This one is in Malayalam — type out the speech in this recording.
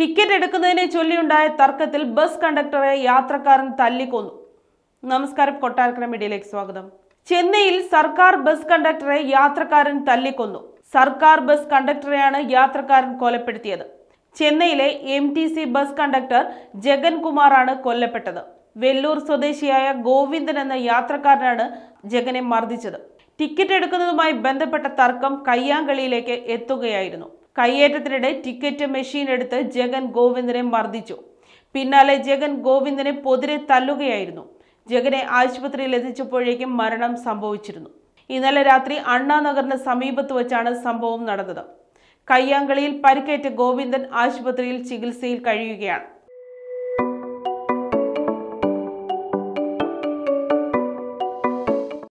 ടിക്കറ്റ് എടുക്കുന്നതിനെ ചൊല്ലിയുണ്ടായ തർക്കത്തിൽ ബസ് കണ്ടക്ടറെ യാത്രക്കാരൻ തല്ലിക്കൊന്നു നമസ്കാരം കൊട്ടാരക്കര മീഡിയയിലേക്ക് സ്വാഗതം ചെന്നൈയിൽ സർക്കാർ ബസ് കണ്ടക്ടറെ യാത്രക്കാരൻ തല്ലിക്കൊന്നു സർക്കാർ ബസ് കണ്ടക്ടറെയാണ് യാത്രക്കാരൻ കൊലപ്പെടുത്തിയത് ചെന്നൈയിലെ M T C bus conductor Jagan കുമാറാണ് കൊല്ലപ്പെട്ടത് വെല്ലൂർ സ്വദേശിയായ ഗോവിന്ദൻ എന്ന യാത്രക്കാരനാണ് ജഗനെ മർദ്ദിച്ചത് ടിക്കറ്റ് എടുക്കുന്നതുമായി ബന്ധപ്പെട്ട തർക്കം കയ്യാങ്കളിയിലേക്ക് എത്തുകയായിരുന്നു കയ്യേറ്റത്തിനിടെ ടിക്കറ്റ് മെഷീൻ എടുത്ത് ജഗൻ ഗോവിന്ദനെ മർദ്ദിച്ചു പിന്നാലെ ജഗൻ ഗോവിന്ദനെ പൊതിരെ തല്ലുകയായിരുന്നു ജഗനെ ആശുപത്രിയിൽ എത്തിച്ചപ്പോഴേക്കും മരണം സംഭവിച്ചിരുന്നു ഇന്നലെ രാത്രി അണ്ണാനഗറിന് സമീപത്ത് വെച്ചാണ് സംഭവം നടന്നത് കയ്യാങ്കളിയിൽ പരിക്കേറ്റ ഗോവിന്ദൻ ആശുപത്രിയിൽ ചികിത്സയിൽ കഴിയുകയാണ്